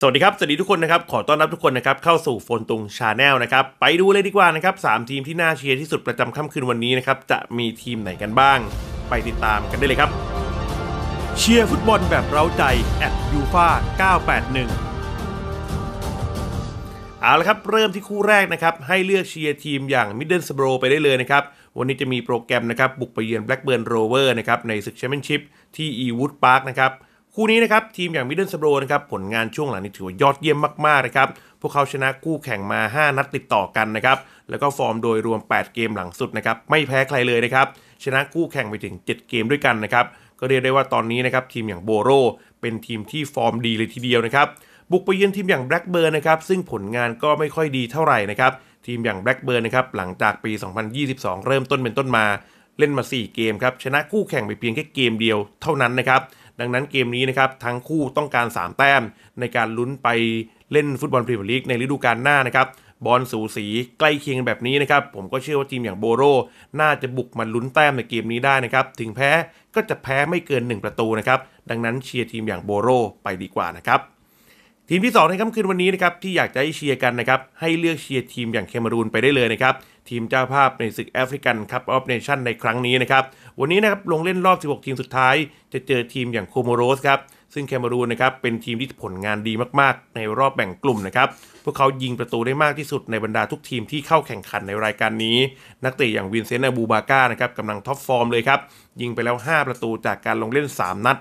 สวัสดีครับ สวัสดีทุกคนนะครับขอต้อนรับทุกคนนะครับเข้าสู่โฟนตุงชาแนลนะครับไปดูเลยดีกว่านะครับสามทีมที่น่าเชียร์ที่สุดประจำค่ำคืนวันนี้นะครับจะมีทีมไหนกันบ้าง ไปติดตามกันได้เลยครับ เชียร์ฟุตบอลแบบเราใจแอดยูฟา981เอาละครับเริ่มที่คู่แรกนะครับให้เลือกเชียร์ทีมอย่างมิดเดิลสโบรไปได้เลยนะครับวันนี้จะมีโปรแกรมนะครับ บุกไปเยือนแบล็กเบิร์นโรเวอร์นะครับในศึกแชมเปี้ยนชิพที่อีวูดพาร์คนะครับคู่นี้นะครับทีมอย่างมิดเดิลสโบรนะครับผลงานช่วงหลังนี้ถือว่ายอดเยี่ยมมากๆนะครับพวกเขาชนะคู่แข่งมา 5 นัดติดต่อกันนะครับแล้วก็ฟอร์มโดยรวม 8 เกมหลังสุดนะครับไม่แพ้ใครเลยนะครับชนะคู่แข่งไปถึง 7 เกมด้วยกันนะครับก็เรียกได้ว่าตอนนี้นะครับทีมอย่างโบโรเป็นทีมที่ฟอร์มดีเลยทีเดียวนะครับบุกไปเยือนทีมอย่างแบล็กเบิร์นนะครับซึ่งผลงานก็ไม่ค่อยดีเท่าไหร่นะครับทีมอย่างแบล็กเบิร์นนะครับหลังจากปี2022 เริ่มต้นเป็นต้นมา เล่นมา 4 เกมครับชนะคู่แข่งไปเพียงแค่เกมเดียวเท่านั้นนะครับดังนั้นเกมนี้นะครับ ทั้งคู่ต้องการ3แต้มในการลุ้นไปเล่นฟุตบอลพรีเมียร์ลีกในฤดูกาลหน้านะครับ บอลสูสีใกล้เคียงแบบนี้นะครับ ผมก็เชื่อว่าทีมอย่างโบโรน่าจะบุกมาลุ้นแต้มในเกมนี้ได้นะครับ ถึงแพ้ก็จะแพ้ไม่เกิน 1 ประตูนะครับ ดังนั้นเชียร์ทีมอย่างโบโรไปดีกว่านะครับทีมที่ 2ในค่ำคืนวันนี้นะครับที่อยากจะให้เชียร์กันนะครับให้เลือกเชียร์ทีมอย่างเคมารูนไปได้เลยนะครับทีมเจ้าภาพในศึกแอฟริกันคัพออฟเนชั่นในครั้งนี้นะครับวันนี้นะครับลงเล่นรอบ 16 ทีมสุดท้าย จะเจอทีมอย่างโคโมโรสครับซึ่งเคมารูนนะครับเป็นทีมที่ผลงานดีมากๆ ในรอบแบ่งกลุ่มนะครับพวกเขายิงประตูได้มากที่สุดในบรรดาทุกทีมที่เข้าแข่งขันในรายการนี้นักเตะอย่างวินเซนต์บูบาก้านะครับกำลังท็อปฟอร์มเลยครับยิงไปแล้ว 5 ประตูจากการลงเล่น 3 นัด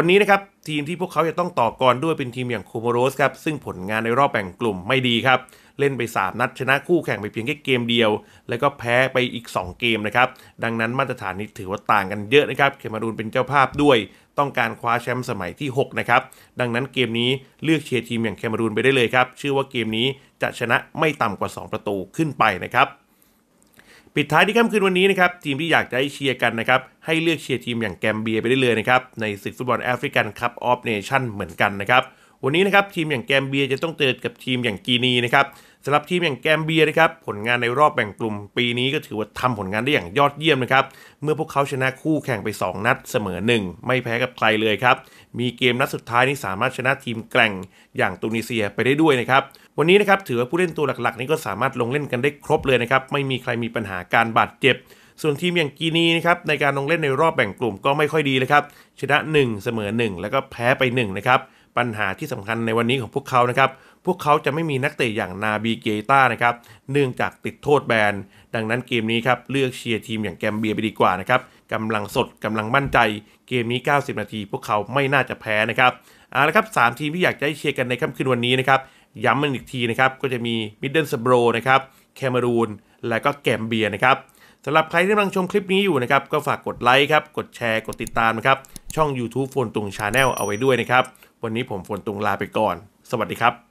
วันนี้นะครับ ทีมที่พวกเขาจะต้องต่อกรด้วยเป็นทีมอย่างโคโมโรสครับซึ่งผลงานในรอบแบ่งกลุ่มไม่ดีครับ เล่นไป3นัด ชนะคู่แข่งไปเพียงแค่เกมเดียว แล้วก็แพ้ไปอีก 2 เกมนะครับ ดังนั้นมาตรฐานนี้ถือว่าต่างกันเยอะนะครับเคมารูนเป็นเจ้าภาพด้วยต้องการคว้าแชมป์สมัยที่ 6 นะครับ ดังนั้นเกมนี้เลือกเชียร์ทีมอย่างเคมารูนไปได้เลยครับเชื่อว่าเกมนี้จะชนะไม่ต่ำกว่า 2 ประตูขึ้นไปนะครับิดท้ายที่ค่ำคืนวันนี้นะครับทีมที่อยากจะให้เชียร์กันนะครับให้เลือกเชียร์ทีมอย่างแกมเบียไปได้เลยนะครับในศึกฟุตบอลแอฟริกันคัพออฟเนชั่นเหมือนกันนะครับวันนี้นะครับทีมอย่างแกมเบียจะต้องเจอกับทีมอย่างกีนีนะครับสำหรับทีมอย่างแกมเบียนะครับผลงานในรอบแบ่งกลุ่ม ปีนี้ก็ถือว่าทำผลงานได้อย่างยอดเยี่ยมนะครับเมื่อพวกเขาชนะคู่แข่งไป 2 นัดเสมอ1ไม่แพ้กับใครเลยครับมีเกมนัดสุดท้ายนี้สามารถชนะทีมแกร่งอย่างตุนิเซียไปได้ด้วยนะครับ วันนี้นะครับถือว่าผู้เล่นตัวหลักๆ นี้ก็สามารถลงเล่นกันได้ครบเลยนะครับไม่มีใครมีปัญหาการบาดเจ็บ ส่วนทีมอย่างกีนีนะครับในการลงเล่นในรอบแบ่งกลุ่มก็ไม่ค่อยดีนะครับชนะ 1 เสมอ 1 แล้วก็แพ้ไป1นะครับปัญหาที่สำคัญในวันนี้ของพวกเขานะครับ พวกเขาจะไม่มีนักเตะอย่างนาบีเกต้านะครับ เนื่องจากติดโทษแบน ดังนั้นเกมนี้ครับเลือกเชียร์ทีมอย่างแกมเบียไปดีกว่านะครับกำลังสดกำลังมั่นใจ เกมนี้ 90 นาที พวกเขาไม่น่าจะแพ้นะครับเอาละครับ 3 ทีมที่อยากจะให้เชียร์กันในค่ำคืนวันนี้นะครับ ย้ำมันอีกทีนะครับ ก็จะมีมิดเดิลสโบรนะครับแคเมรูน และก็แกมเบียนะครับสำหรับใครที่กำลังชมคลิปนี้อยู่นะครับ ก็ฝากกดไลค์ครับ กดแชร์ กดติดตามนะครับช่อง YouTube ฝนตุงชาแนลเอาไว้ด้วยนะครับ วันนี้ผมฝนตุงลาไปก่อน สวัสดีครับ